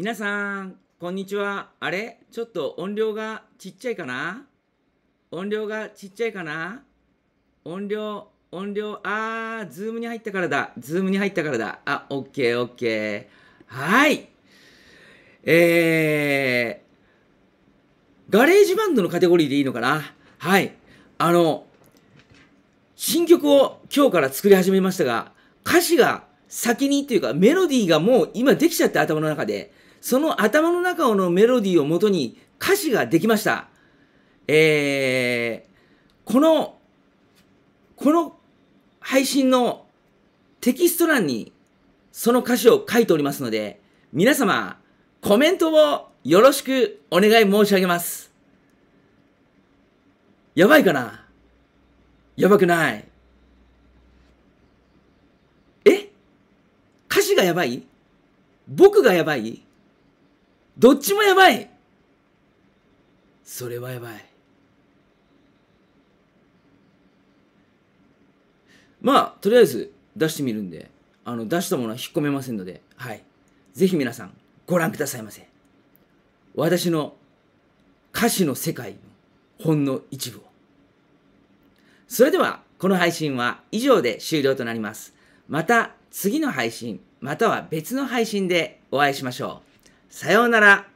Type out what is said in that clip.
皆さん、こんにちは。あれちょっと音量がちっちゃいかな音量がちっちゃいかな音量、音量、あー、ズームに入ったからだ。ズームに入ったからだ。あ、オッケーオッケー。はい。えー、ガレージバンドのカテゴリーでいいのかなはい。あの、新曲を今日から作り始めましたが、歌詞が先にというかメロディーがもう今できちゃって頭の中で。その頭の中のメロディーをもとに歌詞ができました。えー、この、この配信のテキスト欄にその歌詞を書いておりますので、皆様、コメントをよろしくお願い申し上げます。やばいかなやばくないえ歌詞がやばい僕がやばいどっちもやばいそれはやばいまあとりあえず出してみるんであの出したものは引っ込めませんのではいぜひ皆さんご覧くださいませ私の歌詞の世界のほんの一部をそれではこの配信は以上で終了となりますまた次の配信または別の配信でお会いしましょうさようなら。